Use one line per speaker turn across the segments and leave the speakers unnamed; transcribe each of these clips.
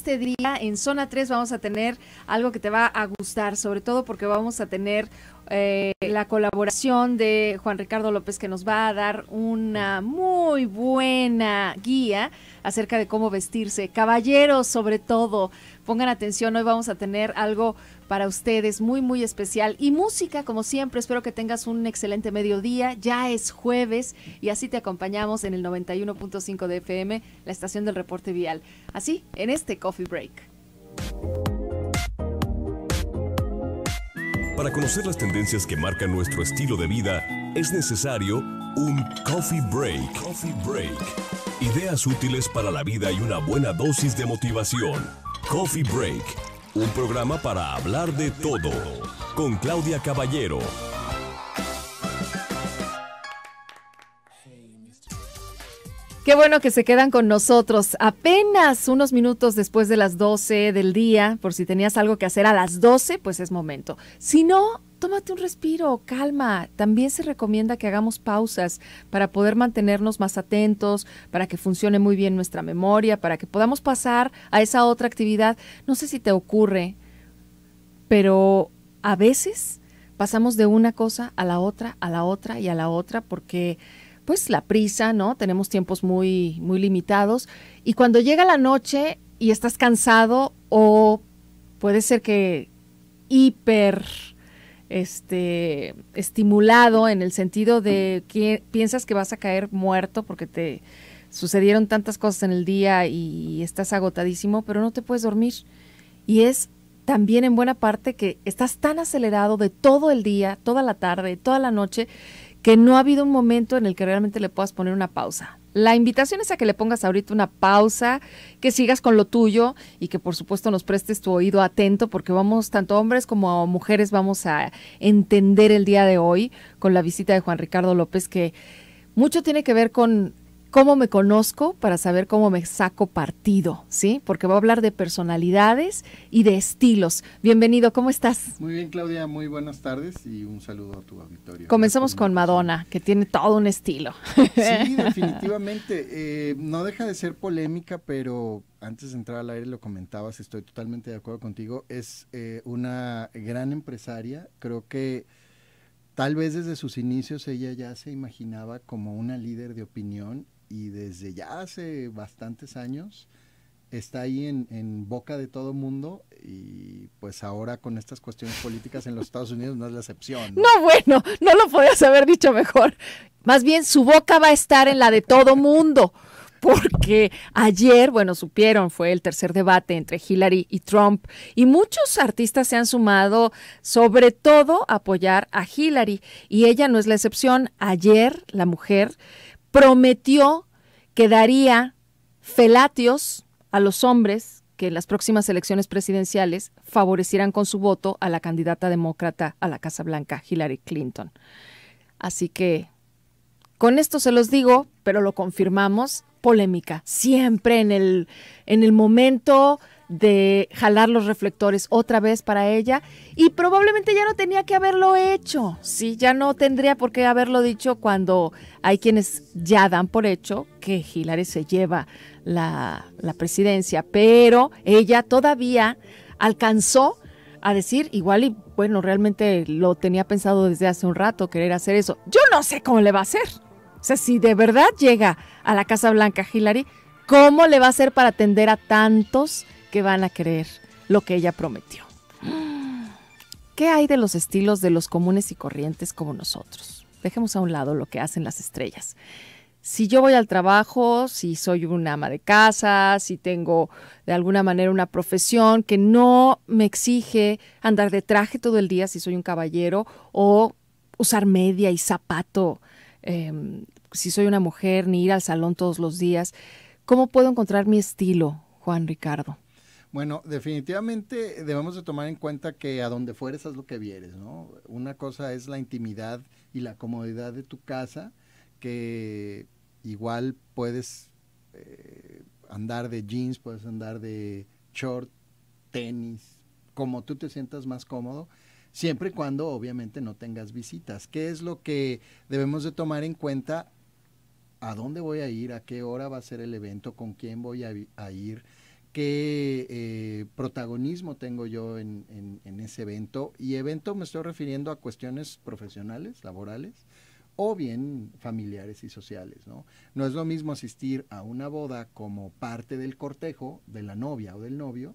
este día en zona 3 vamos a tener algo que te va a gustar, sobre todo porque vamos a tener eh, la colaboración de Juan Ricardo López que nos va a dar una muy buena guía acerca de cómo vestirse. Caballeros, sobre todo, pongan atención, hoy vamos a tener algo para ustedes, muy, muy especial. Y música, como siempre, espero que tengas un excelente mediodía. Ya es jueves y así te acompañamos en el 91.5 de FM, la estación del reporte vial. Así, en este Coffee Break.
Para conocer las tendencias que marcan nuestro estilo de vida, es necesario un coffee break. Coffee break. Ideas útiles para la vida y una buena dosis de motivación. Coffee break un programa para hablar de todo. Con Claudia Caballero.
Qué bueno que se quedan con nosotros. Apenas unos minutos después de las 12 del día, por si tenías algo que hacer a las 12, pues es momento. Si no, tómate un respiro, calma. También se recomienda que hagamos pausas para poder mantenernos más atentos, para que funcione muy bien nuestra memoria, para que podamos pasar a esa otra actividad. No sé si te ocurre, pero a veces pasamos de una cosa a la otra, a la otra y a la otra porque pues la prisa, ¿no? Tenemos tiempos muy muy limitados y cuando llega la noche y estás cansado o puede ser que hiper este, estimulado en el sentido de que piensas que vas a caer muerto porque te sucedieron tantas cosas en el día y estás agotadísimo, pero no te puedes dormir. Y es también en buena parte que estás tan acelerado de todo el día, toda la tarde, toda la noche, que no ha habido un momento en el que realmente le puedas poner una pausa. La invitación es a que le pongas ahorita una pausa, que sigas con lo tuyo y que por supuesto nos prestes tu oído atento porque vamos, tanto hombres como mujeres, vamos a entender el día de hoy con la visita de Juan Ricardo López que mucho tiene que ver con cómo me conozco para saber cómo me saco partido, ¿sí? Porque va a hablar de personalidades y de estilos. Bienvenido, ¿cómo estás?
Muy bien, Claudia, muy buenas tardes y un saludo a tu auditorio.
Comenzamos con Madonna, que tiene todo un estilo. Sí,
definitivamente. Eh, no deja de ser polémica, pero antes de entrar al aire lo comentabas, estoy totalmente de acuerdo contigo. Es eh, una gran empresaria, creo que tal vez desde sus inicios ella ya se imaginaba como una líder de opinión y desde ya hace bastantes años está ahí en, boca de todo mundo y pues ahora con estas cuestiones políticas en los Estados Unidos no es la excepción. No, no bueno,
no lo podías haber dicho mejor. Más bien su boca va a estar en la de todo mundo. Porque ayer, bueno, supieron, fue el tercer debate entre Hillary y Trump y muchos artistas se han sumado, sobre todo a apoyar a Hillary y ella no es la excepción. Ayer la mujer prometió que daría felatios a los hombres que en las próximas elecciones presidenciales favorecieran con su voto a la candidata demócrata a la Casa Blanca, Hillary Clinton. Así que con esto se los digo, pero lo confirmamos, polémica, siempre en el, en el momento de jalar los reflectores otra vez para ella y probablemente ya no tenía que haberlo hecho, sí, ya no tendría por qué haberlo dicho cuando hay quienes ya dan por hecho que Hillary se lleva la, presidencia, pero ella todavía alcanzó a decir igual y bueno, realmente lo tenía pensado desde hace un rato querer hacer eso. Yo no sé cómo le va a hacer. O sea, si de verdad llega a la Casa Blanca Hillary, ¿cómo le va a hacer para atender a tantos? que van a creer lo que ella prometió. ¿Qué hay de los estilos de los comunes y corrientes como nosotros? Dejemos a un lado lo que hacen las estrellas. Si yo voy al trabajo, si soy una ama de casa, si tengo de alguna manera una profesión que no me exige andar de traje todo el día, si soy un caballero, o usar media y zapato, em, si soy una mujer, ni ir al salón todos los días, ¿cómo puedo encontrar mi estilo, Juan Ricardo?
Bueno, definitivamente debemos de tomar en cuenta que a donde fueres haz lo que vieres, ¿no? Una cosa es la intimidad y la comodidad de tu casa, que igual puedes eh, andar de jeans, puedes andar de short, tenis, como tú te sientas más cómodo, siempre y cuando obviamente no tengas visitas. ¿Qué es lo que debemos de tomar en cuenta? ¿A dónde voy a ir? ¿A qué hora va a ser el evento? ¿Con quién voy a ir? qué eh, protagonismo tengo yo en, ese evento. Y evento me estoy refiriendo a cuestiones profesionales, laborales, o bien familiares y sociales. ¿no? no es lo mismo asistir a una boda como parte del cortejo de la novia o del novio,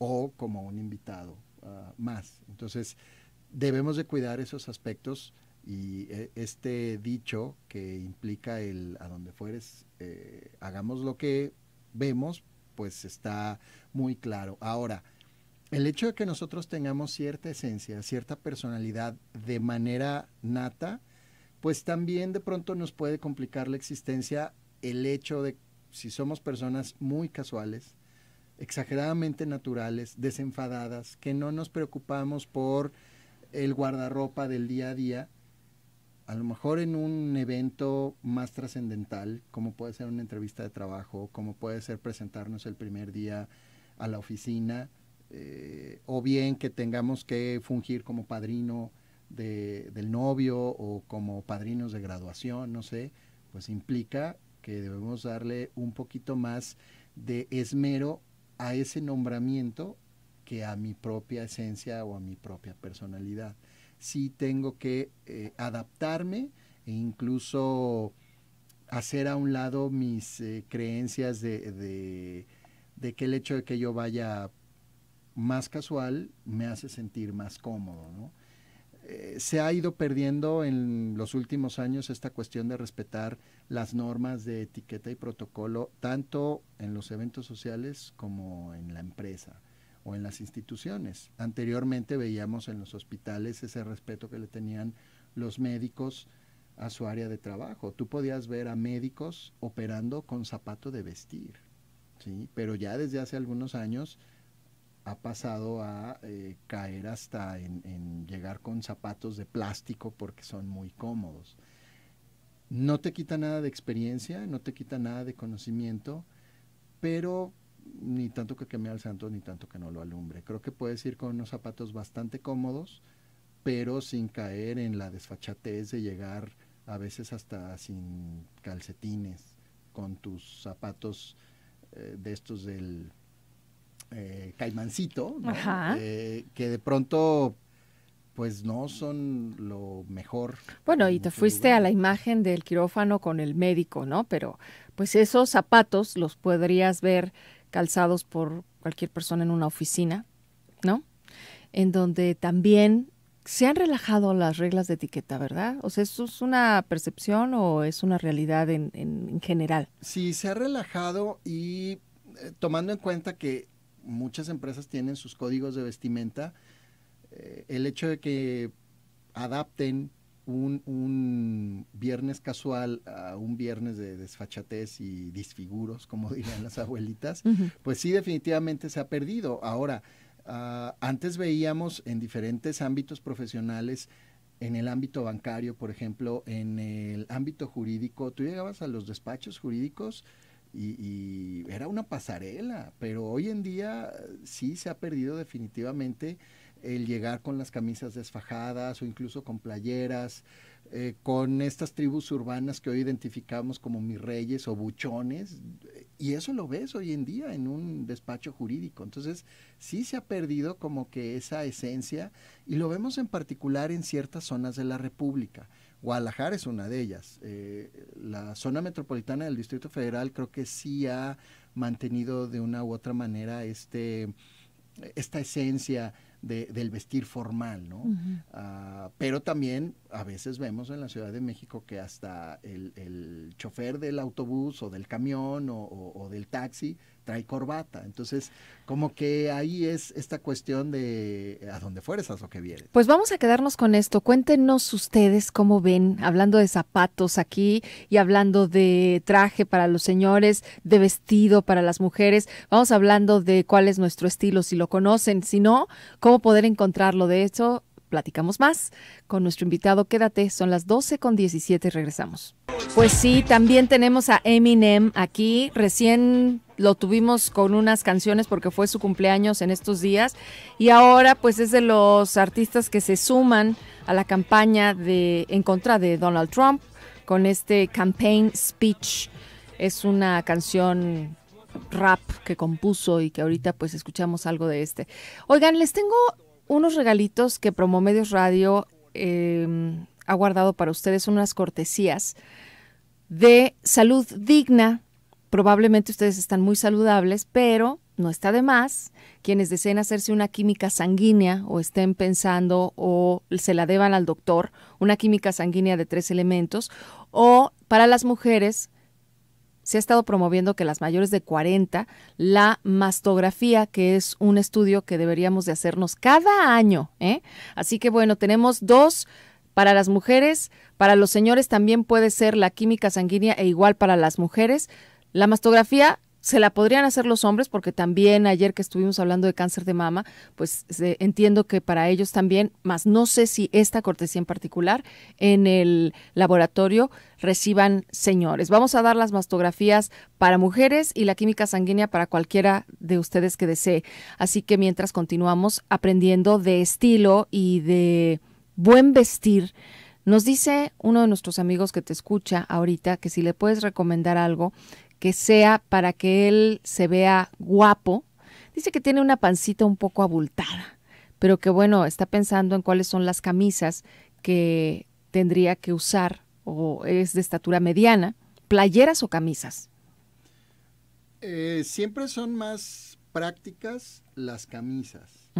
o como un invitado ah, más. Entonces, debemos de cuidar esos aspectos y eh, este dicho que implica el a donde fueres, eh, hagamos lo que vemos pues está muy claro. Ahora, el hecho de que nosotros tengamos cierta esencia, cierta personalidad de manera nata, pues también de pronto nos puede complicar la existencia el hecho de si somos personas muy casuales, exageradamente naturales, desenfadadas, que no nos preocupamos por el guardarropa del día a día, a lo mejor en un evento más trascendental, como puede ser una entrevista de trabajo, como puede ser presentarnos el primer día a la oficina, eh, o bien que tengamos que fungir como padrino del novio o como padrinos de graduación, no sé, pues implica que debemos darle un poquito más de esmero a ese nombramiento que a mi propia esencia o a mi propia personalidad. Sí tengo que eh, adaptarme e incluso hacer a un lado mis eh, creencias de, que el hecho de que yo vaya más casual me hace sentir más cómodo. Eh, se ha ido perdiendo en los últimos años esta cuestión de respetar las normas de etiqueta y protocolo, tanto en los eventos sociales como en la empresa en las instituciones. Anteriormente veíamos en los hospitales ese respeto que le tenían los médicos a su área de trabajo. Tú podías ver a médicos operando con zapato de vestir, ¿sí? pero ya desde hace algunos años ha pasado a eh, caer hasta en, en, llegar con zapatos de plástico porque son muy cómodos. No te quita nada de experiencia, no te quita nada de conocimiento, pero ni tanto que queme al santo, ni tanto que no lo alumbre. Creo que puedes ir con unos zapatos bastante cómodos, pero sin caer en la desfachatez de llegar a veces hasta sin calcetines, con tus zapatos eh, de estos del eh, caimancito, eh, que de pronto pues no son lo mejor.
Bueno, y te fuiste a la imagen del quirófano con el médico, ¿no? Pero pues esos zapatos los podrías ver calzados por cualquier persona en una oficina, ¿no? En donde también se han relajado las reglas de etiqueta, ¿verdad? O sea, ¿eso es una percepción o es una realidad en, general?
Sí, se ha relajado y eh, tomando en cuenta que muchas empresas tienen sus códigos de vestimenta, eh, el hecho de que adapten un, un, viernes casual a un viernes de desfachatez y disfiguros, como dirían las abuelitas, pues sí definitivamente se ha perdido. Ahora, ah, antes veíamos en diferentes ámbitos profesionales, en el ámbito bancario, por ejemplo, en el ámbito jurídico, tú llegabas a los despachos jurídicos y era una pasarela, pero hoy en día eh, sí se ha perdido definitivamente el llegar con las camisas desfajadas o incluso con playeras, eh, con estas tribus urbanas que hoy identificamos como mis reyes o buchones, y eso lo ves hoy en día en un despacho jurídico. Entonces, sí se ha perdido como que esa esencia, y lo vemos en particular en ciertas zonas de la República. Guadalajara es una de ellas. Eh, la zona metropolitana del Distrito Federal creo que sí ha mantenido de una u otra manera este, esta esencia del vestir formal, ¿no? Ah, pero también a veces vemos en la Ciudad de México que hasta el, chofer del autobús o del camión o, del taxi trae corbata. Entonces, como que ahí es esta cuestión de a dónde fueres, a lo que vienes.
Pues vamos a quedarnos con esto. Cuéntenos ustedes cómo ven, hablando de zapatos aquí y hablando de traje para los señores, de vestido para las mujeres. Vamos hablando de cuál es nuestro estilo, si lo conocen, si no, cómo poder encontrarlo. De hecho, platicamos más con nuestro invitado. Quédate, son las 12 con 17 regresamos. Pues sí, también tenemos a Eminem aquí. Recién lo tuvimos con unas canciones porque fue su cumpleaños en estos días. Y ahora pues es de los artistas que se suman a la campaña de, en contra de Donald Trump con este Campaign Speech. Es una canción rap que compuso y que ahorita pues escuchamos algo de este. Oigan, les tengo unos regalitos que Promomedios Radio em, ha guardado para ustedes, unas cortesías de salud digna. Probablemente ustedes están muy saludables, pero no está de más quienes deseen hacerse una química sanguínea o estén pensando o se la deban al doctor, una química sanguínea de tres elementos, o para las mujeres se ha estado promoviendo que las mayores de 40, la mastografía, que es un estudio que deberíamos de hacernos cada año. ¿eh? Así que bueno, tenemos dos para las mujeres, para los señores también puede ser la química sanguínea e igual para las mujeres. La mastografía se la podrían hacer los hombres, porque también ayer que estuvimos hablando de cáncer de mama, pues entiendo que para ellos también, más no sé si esta cortesía en particular en el laboratorio reciban señores. Vamos a dar las mastografías para mujeres y la química sanguínea para cualquiera de ustedes que desee. Así que mientras continuamos aprendiendo de estilo y de buen vestir, nos dice uno de nuestros amigos que te escucha ahorita que si le puedes recomendar algo que sea para que él se vea guapo. Dice que tiene una pancita un poco abultada, pero que bueno, está pensando en cuáles son las camisas que tendría que usar o es de estatura mediana, playeras o camisas.
Eh, siempre son más prácticas las camisas,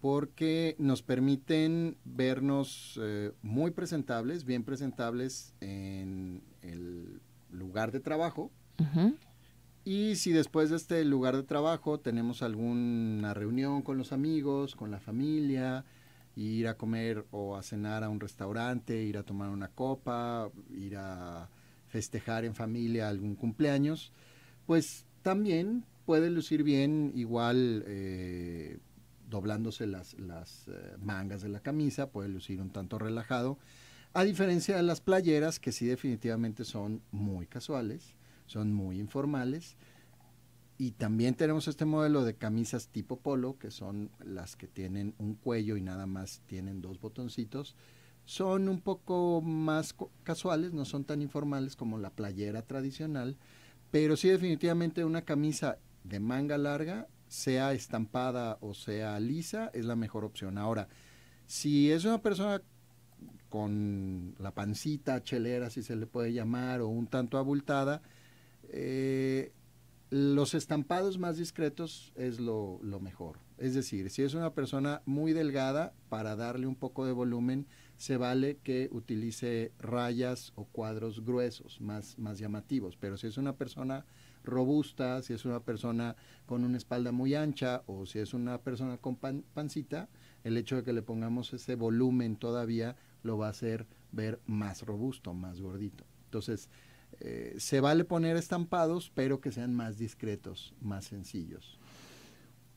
porque nos permiten vernos eh, muy presentables, bien presentables en el lugar de trabajo, y si después de este lugar de trabajo tenemos alguna reunión con los amigos, con la familia, ir a comer o a cenar a un restaurante, ir a tomar una copa, ir a festejar en familia algún cumpleaños, pues también puede lucir bien igual eh, doblándose las, eh, mangas de la camisa, puede lucir un tanto relajado, a diferencia de las playeras que sí definitivamente son muy casuales son muy informales. Y también tenemos este modelo de camisas tipo polo, que son las que tienen un cuello y nada más tienen dos botoncitos. Son un poco más casuales, no son tan informales como la playera tradicional, pero sí definitivamente una camisa de manga larga, sea estampada o sea lisa, es la mejor opción. Ahora, si es una persona con la pancita chelera, si se le puede llamar, o un tanto abultada, eh, los estampados más discretos es lo, mejor. Es decir, si es una persona muy delgada, para darle un poco de volumen, se vale que utilice rayas o cuadros gruesos, más, más llamativos. Pero si es una persona robusta, si es una persona con una espalda muy ancha o si es una persona con pancita, el hecho de que le pongamos ese volumen todavía lo va a hacer ver más robusto, más gordito. Entonces, eh, se vale poner estampados, pero que sean más discretos, más sencillos.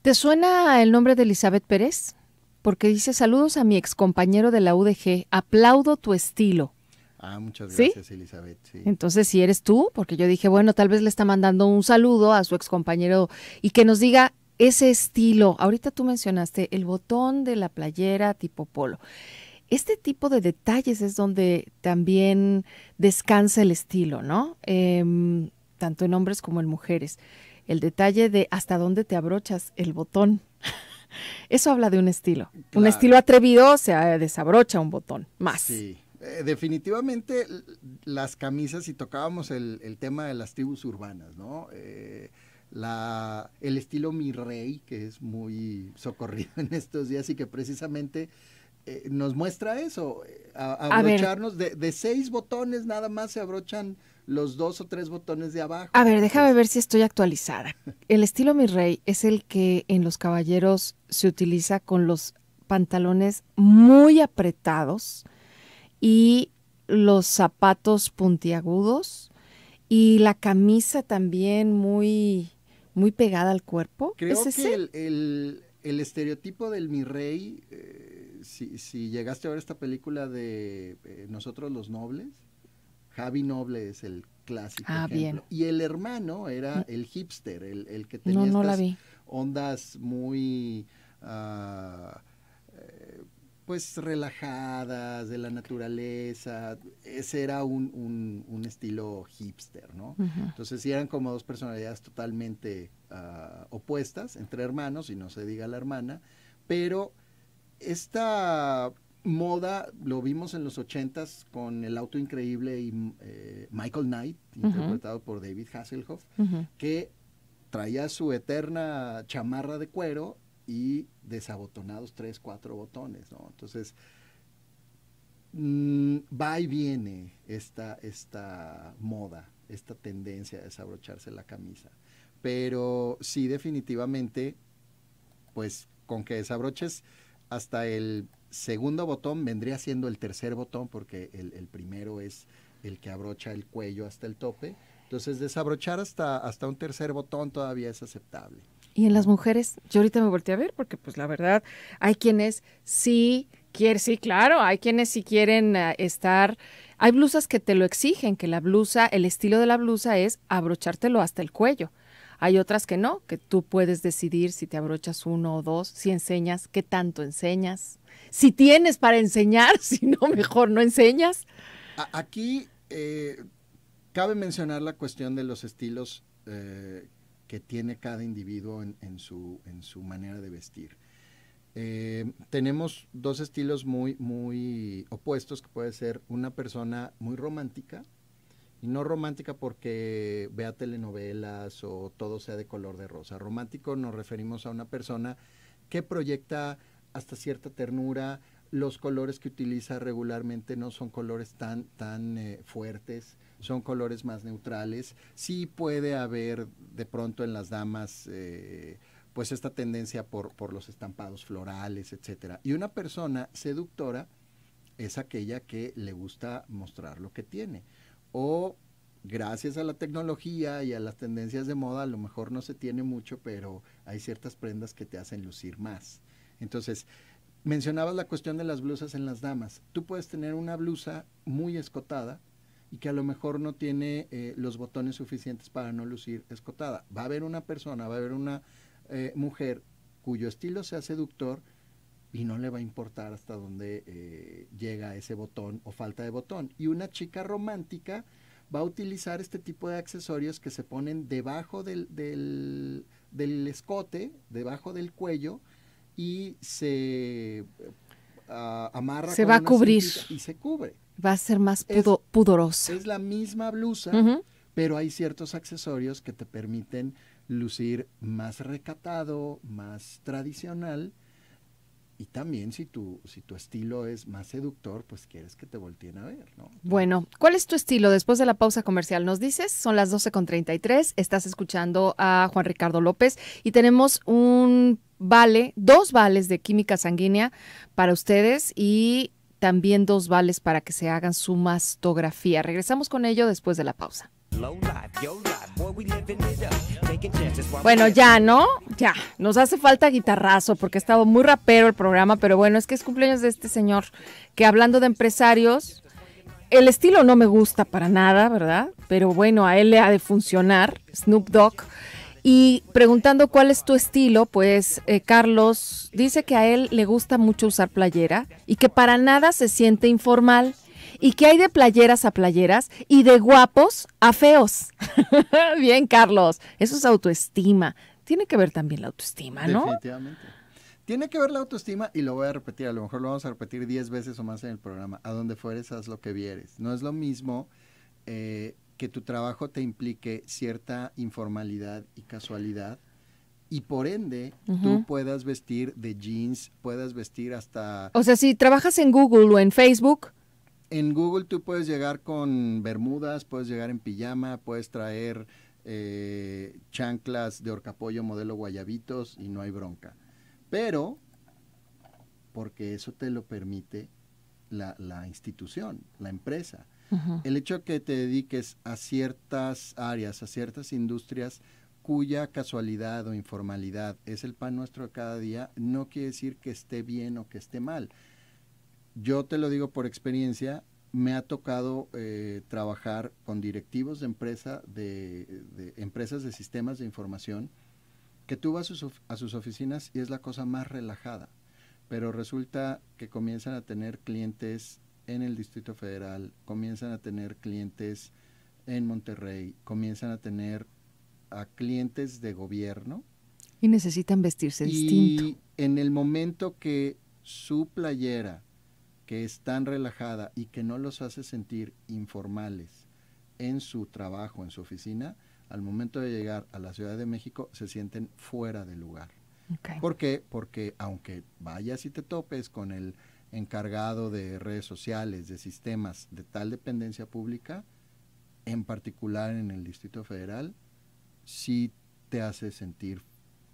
¿Te suena el nombre de Elizabeth Pérez? Porque dice saludos a mi excompañero de la UDG, aplaudo tu estilo.
Ah, muchas gracias, Elizabeth.
Entonces, si eres tú, porque yo dije, bueno, tal vez le está mandando un saludo a su excompañero y que nos diga ese estilo. Ahorita tú mencionaste el botón de la playera tipo polo este tipo de detalles es donde también descansa el estilo, ¿no? Em, tanto en hombres como en mujeres. El detalle de hasta dónde te abrochas el botón. Eso habla de un estilo. Un estilo atrevido se desabrocha un botón más. Sí.
Eh, definitivamente las camisas, y tocábamos el, tema de las tribus urbanas, ¿no? Eh, el estilo mi rey, que es muy socorrido en estos días y que precisamente eh, nos muestra eso, eh,
abrocharnos.
De, seis botones nada más se abrochan los dos o tres botones de abajo.
A ver, déjame pues ver si estoy actualizada. El estilo mi rey es el que en los caballeros se utiliza con los pantalones muy apretados y los zapatos puntiagudos y la camisa también muy, muy pegada al cuerpo. Creo ¿Es que
el, el, estereotipo del mi rey... Eh, si, llegaste a ver esta película de eh, Nosotros los Nobles, Javi Noble es el clásico. Ah, bien. Y el hermano era el hipster, el, que tenía estas ondas muy... Ah, eh, pues relajadas, de la naturaleza. Ese era un, estilo hipster, ¿no? Entonces eran como dos personalidades totalmente ah, opuestas, entre hermanos, y no se diga la hermana, pero esta moda lo vimos en los 80s con el auto increíble y eh, Michael Knight, interpretado por David Hasselhoff, que traía su eterna chamarra de cuero y desabotonados tres, cuatro botones, ¿no? Entonces, mm, va y viene esta, esta moda, esta tendencia a desabrocharse la camisa. Pero sí, definitivamente, pues con que desabroches hasta el segundo botón vendría siendo el tercer botón porque el, primero es el que abrocha el cuello hasta el tope. Entonces desabrochar hasta, un tercer botón todavía es aceptable.
Y en las mujeres, yo ahorita me volteé a ver porque pues la verdad hay quienes sí quieren, sí claro, hay quienes si quieren eh, estar, hay blusas que te lo exigen, que la blusa, el estilo de la blusa es abrochártelo hasta el cuello. Hay otras que no, que tú puedes decidir si te abrochas uno o dos, si enseñas, qué tanto enseñas, si tienes para enseñar, si no, mejor no enseñas.
Aquí eh, cabe mencionar la cuestión de los estilos eh, que tiene cada individuo en, su, manera de vestir. Eh, tenemos dos estilos muy, muy opuestos, que puede ser una persona muy romántica, y no romántica porque vea telenovelas o todo sea de color de rosa. Romántico nos referimos a una persona que proyecta hasta cierta ternura. Los colores que utiliza regularmente no son colores tan, tan eh, fuertes, son colores más neutrales. Sí puede haber de pronto en las damas eh, pues esta tendencia por, por los estampados florales, etc. Y una persona seductora es aquella que le gusta mostrar lo que tiene o gracias a la tecnología y a las tendencias de moda, a lo mejor no se tiene mucho, pero hay ciertas prendas que te hacen lucir más. Entonces, mencionabas la cuestión de las blusas en las damas. Tú puedes tener una blusa muy escotada y que a lo mejor no tiene eh, los botones suficientes para no lucir escotada. Va a haber una persona, va a haber una eh, mujer cuyo estilo sea seductor, y no le va a importar hasta dónde eh, llega ese botón o falta de botón. Y una chica romántica va a utilizar este tipo de accesorios que se ponen debajo del, del, escote, debajo del cuello, y se eh, amarra. Se va a cubrir. Y
se cubre. Va a ser más pudoroso. es, pudorosa.
Es la misma blusa, pero hay ciertos accesorios que te permiten lucir más recatado, más tradicional y también si tu, si tu estilo es más seductor, pues quieres que te volteen a ver, ¿no?
Bueno, ¿cuál es tu estilo? Después de la pausa comercial nos dices, son las 12.33, estás escuchando a Juan Ricardo López y tenemos un vale, dos vales de química sanguínea para ustedes y también dos vales para que se hagan su mastografía. Regresamos con ello después de la pausa. Bueno, ya, ¿no? Ya. Nos hace falta guitarrazo porque estado muy rapero el programa, pero bueno, es que es cumpleaños de este señor que hablando de empresarios, el estilo no me gusta para nada, ¿verdad? Pero bueno, a él le ha de funcionar, Snoop Dogg. Y preguntando cuál es tu estilo, pues eh, Carlos dice que a él le gusta mucho usar playera y que para nada se siente informal y qué hay de playeras a playeras y de guapos a feos. Bien, Carlos, eso es autoestima. Tiene que ver también la autoestima, ¿no?
Definitivamente. Tiene que ver la autoestima y lo voy a repetir, a lo mejor lo vamos a repetir 10 veces o más en el programa. A donde fueres, haz lo que vieres. No es lo mismo eh, que tu trabajo te implique cierta informalidad y casualidad y por ende tú puedas vestir de jeans, puedas vestir hasta... O sea, si
trabajas en Google o en Facebook,
en Google tú puedes llegar con bermudas, puedes llegar en pijama, puedes traer eh, chanclas de horcapollo modelo guayabitos y no hay bronca. Pero, porque eso te lo permite la, institución, la empresa. El hecho de que te dediques a ciertas áreas, a ciertas industrias cuya casualidad o informalidad es el pan nuestro de cada día, no quiere decir que esté bien o que esté mal yo te lo digo por experiencia, me ha tocado eh, trabajar con directivos de, empresa, de, empresas de sistemas de información que tú vas a sus, oficinas y es la cosa más relajada, pero resulta que comienzan a tener clientes en el Distrito Federal, comienzan a tener clientes en Monterrey, comienzan a tener a clientes de gobierno.
Y necesitan vestirse y
En el momento que su playera que es tan relajada y que no los hace sentir informales en su trabajo, en su oficina, al momento de llegar a la Ciudad de México se sienten fuera de lugar. ¿Por qué? Porque aunque vayas y te topes con el encargado de redes sociales, de sistemas, de tal dependencia pública, en particular en el Distrito Federal, sí te hace sentir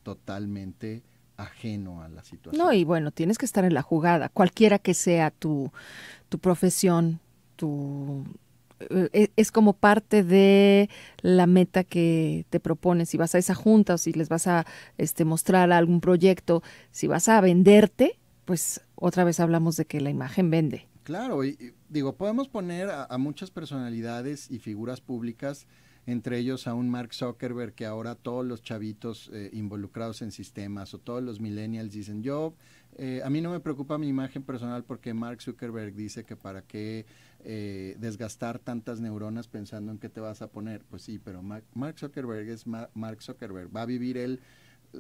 totalmente ajeno a la situación. No, y
bueno, tienes que estar en la jugada, cualquiera que sea tu, profesión, tu, eh, e, es, como parte de la meta que te propones. Si vas a esa junta o si les vas a este, mostrar algún proyecto, si vas a venderte, pues otra vez hablamos de que la imagen vende.
Claro, y, digo, podemos poner a, muchas personalidades y figuras públicas entre ellos a un Mark Zuckerberg que ahora todos los chavitos eh, involucrados en sistemas o todos los millennials dicen, yo, eh, a mí no me preocupa mi imagen personal porque Mark Zuckerberg dice que para qué eh, desgastar tantas neuronas pensando en qué te vas a poner. Pues sí, pero Mark Zuckerberg es Mark Zuckerberg, va a vivir él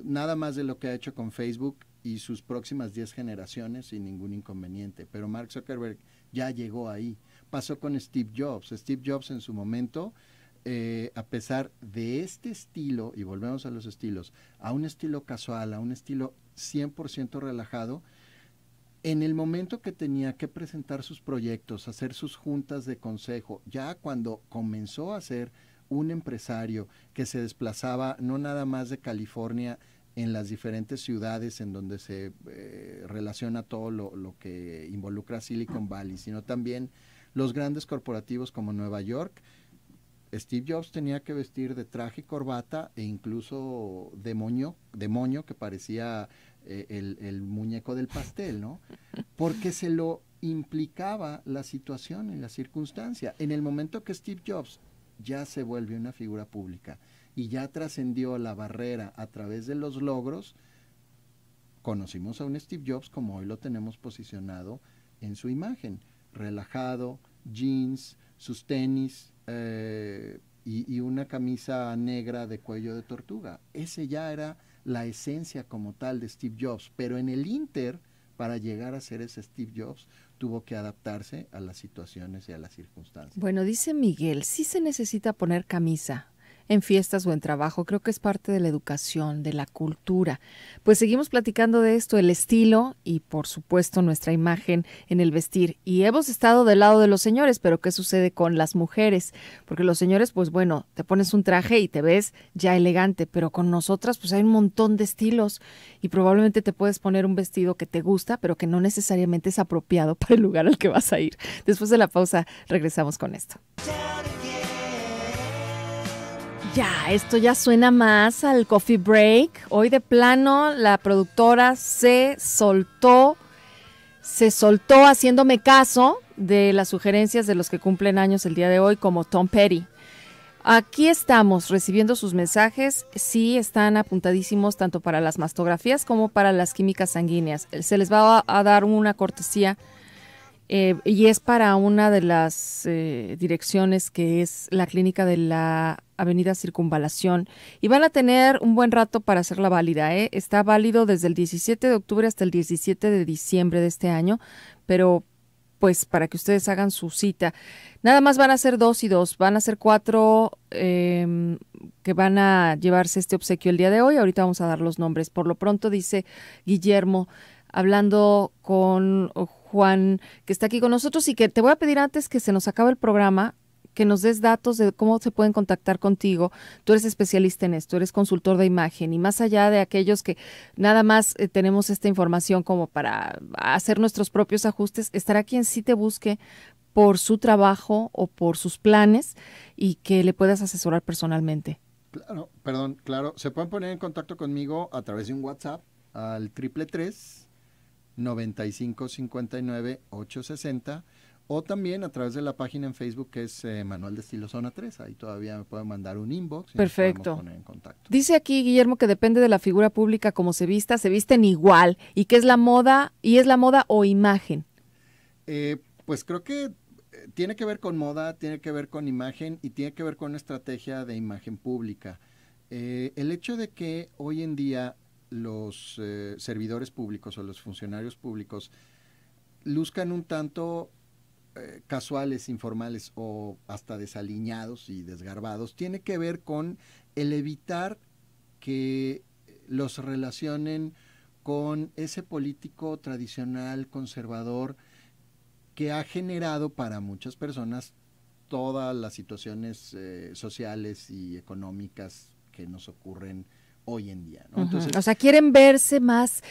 nada más de lo que ha hecho con Facebook y sus próximas 10 generaciones sin ningún inconveniente. Pero Mark Zuckerberg ya llegó ahí. Pasó con Steve Jobs. Steve Jobs en su momento eh, a pesar de este estilo, y volvemos a los estilos, a un estilo casual, a un estilo 100% relajado, en el momento que tenía que presentar sus proyectos, hacer sus juntas de consejo, ya cuando comenzó a ser un empresario que se desplazaba no nada más de California en las diferentes ciudades en donde se eh, relaciona todo lo, lo, que involucra Silicon Valley, sino también los grandes corporativos como Nueva York Steve Jobs tenía que vestir de traje y corbata e incluso demonio, demonio que parecía eh, el, el, muñeco del pastel, ¿no? Porque se lo implicaba la situación y la circunstancia. En el momento que Steve Jobs ya se vuelve una figura pública y ya trascendió la barrera a través de los logros, conocimos a un Steve Jobs como hoy lo tenemos posicionado en su imagen, relajado, jeans, sus tenis, eh, y, y, una camisa negra de cuello de tortuga. Ese ya era la esencia como tal de Steve Jobs, pero en el Inter, para llegar a ser ese Steve Jobs, tuvo que
adaptarse
a las situaciones y a las circunstancias.
Bueno, dice Miguel, sí se necesita poner camisa, en fiestas o en trabajo. Creo que es parte de la educación, de la cultura. Pues seguimos platicando de esto, el estilo y por supuesto nuestra imagen en el vestir. Y hemos estado del lado de los señores, pero ¿qué sucede con las mujeres? Porque los señores, pues bueno, te pones un traje y te ves ya elegante, pero con nosotras pues hay un montón de estilos y probablemente te puedes poner un vestido que te gusta, pero que no necesariamente es apropiado para el lugar al que vas a ir. Después de la pausa regresamos con esto. Ya, esto ya suena más al coffee break. Hoy de plano la productora se soltó, se soltó haciéndome caso de las sugerencias de los que cumplen años el día de hoy, como Tom Petty. Aquí estamos recibiendo sus mensajes. Sí, están apuntadísimos tanto para las mastografías como para las químicas sanguíneas. Se les va a, dar una cortesía eh, y es para una de las eh, direcciones que es la clínica de la Avenida Circunvalación. Y van a tener un buen rato para hacerla válida. ¿eh? Está válido desde el 17 de octubre hasta el 17 de diciembre de este año, pero pues para que ustedes hagan su cita. Nada más van a ser dos y dos, van a ser cuatro em, que van a llevarse este obsequio el día de hoy. Ahorita vamos a dar los nombres. Por lo pronto dice Guillermo, hablando con Juan, que está aquí con nosotros y que te voy a pedir antes que se nos acabe el programa, que nos des datos de cómo se pueden contactar contigo. Tú eres especialista en esto, eres consultor de imagen y más allá de aquellos que nada más eh, tenemos esta información como para hacer nuestros propios ajustes, estará quien sí te busque por su trabajo o por sus planes y que le puedas asesorar personalmente.
Claro, perdón, claro. Se pueden poner en contacto conmigo a través de un WhatsApp al triple 3 95 59 860 o también a través de la página en Facebook que es eh, Manual de Estilo Zona 3. Ahí todavía me pueden mandar un inbox.
Y Perfecto. poner en contacto. Dice aquí Guillermo que depende de la figura pública como se vista, se visten igual y qué es la moda y es la moda o imagen.
Eh, pues creo que eh, tiene que ver con moda, tiene que ver con imagen y tiene que ver con estrategia de imagen pública. el hecho de que hoy en día los servidores públicos o los funcionarios públicos luzcan un tanto eh, casuales, informales o hasta desaliñados y desgarbados, tiene que ver con el evitar que los relacionen con ese político tradicional, conservador, que ha generado para muchas personas todas las situaciones eh, sociales y económicas que nos ocurren hoy en día. o sea,
quieren verse más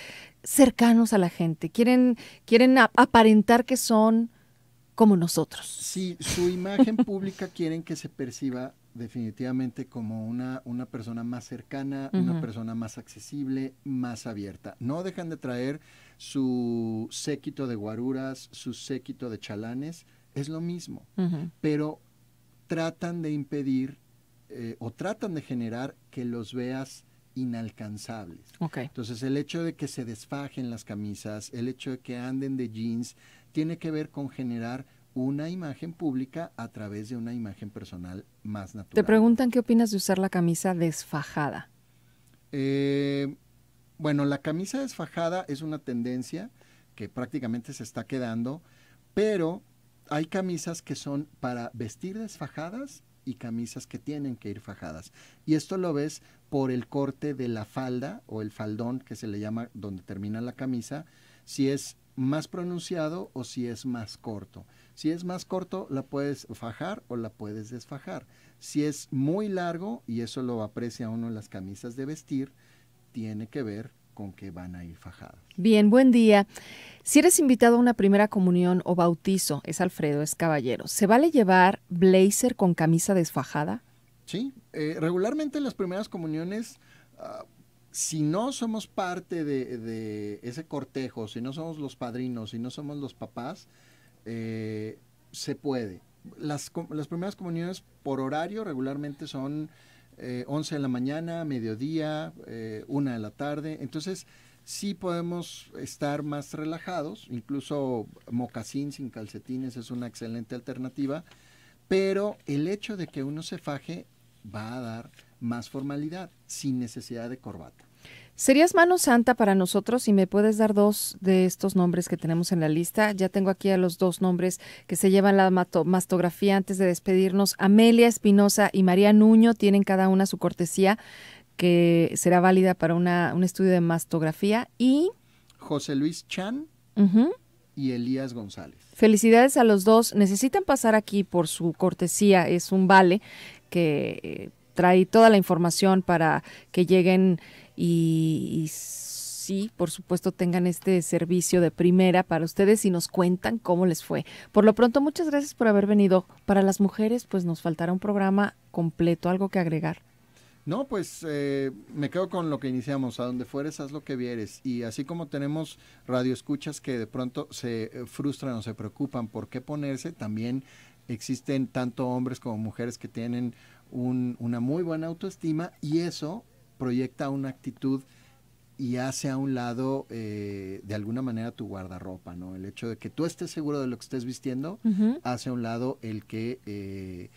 cercanos a la gente, quieren, quieren aparentar que son como nosotros. Sí, su imagen
pública quieren que se perciba definitivamente como una, una persona más cercana, una persona más accesible, más abierta. No dejan de traer su séquito de guaruras, su séquito de chalanes, es lo mismo, pero tratan de impedir eh, o tratan de generar que los veas inalcanzables. Entonces el hecho de que se desfajen las camisas, el hecho de que anden de jeans, tiene que ver con generar una imagen pública a través de una imagen personal más natural. Te
preguntan qué opinas de usar la camisa desfajada.
Eh, bueno, la camisa desfajada es una tendencia que prácticamente se está quedando, pero hay camisas que son para vestir desfajadas y camisas que tienen que ir fajadas. Y esto lo ves por el corte de la falda o el faldón que se le llama donde termina la camisa. Si es más pronunciado o si es más corto. Si es más corto, la puedes fajar o la puedes desfajar. Si es muy largo, y eso lo aprecia uno en las camisas de vestir, tiene que ver con que
van a ir fajadas. Bien, buen día. Si eres invitado a una primera comunión o bautizo, es Alfredo, es caballero, ¿se vale llevar blazer con camisa desfajada? Sí,
eh, regularmente en las primeras comuniones... Ah, si no somos parte de, ese cortejo, si no somos los padrinos, si no somos los papás, eh, se puede. Las, primeras comuniones por horario regularmente son 11 eh, de la mañana, mediodía, eh, 1 de la tarde. Entonces, sí podemos estar más relajados. Incluso mocasín sin calcetines es una excelente alternativa. Pero el hecho de que uno se faje va a dar más formalidad, sin necesidad de corbata.
Serías mano santa para nosotros si me puedes dar dos de estos nombres que tenemos en la lista. Ya tengo aquí a los dos nombres que se llevan la mastografía antes de despedirnos. Amelia Espinosa y María Nuño tienen cada una su cortesía que será válida para un estudio de mastografía y...
José Luis Chan y Elías González.
Felicidades a los dos. Necesitan pasar aquí por su cortesía. Es un vale que eh, trae toda la información para que lleguen y, sí, por supuesto, tengan este servicio de primera para ustedes y nos cuentan cómo les fue. Por lo pronto, muchas gracias por haber venido. Para las mujeres, pues nos faltará un programa completo, algo que agregar.
No, pues eh, me quedo con lo que iniciamos, a donde fueres, haz lo que vieres. Y así como tenemos radioescuchas que de pronto se eh, frustran o se preocupan por qué ponerse, también existen tanto hombres como mujeres que tienen una muy buena autoestima y eso proyecta una actitud y hace a un lado eh, de alguna manera tu guardarropa, ¿no? El hecho de que tú estés seguro de lo que estés vistiendo hace a un lado el que eh,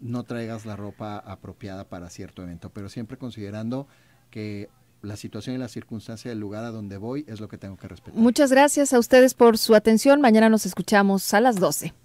no traigas la ropa apropiada para cierto evento, pero siempre considerando que la situación y la circunstancia del lugar a donde voy es lo que tengo que respetar.
Muchas gracias a ustedes por su atención. Mañana nos escuchamos a las 12.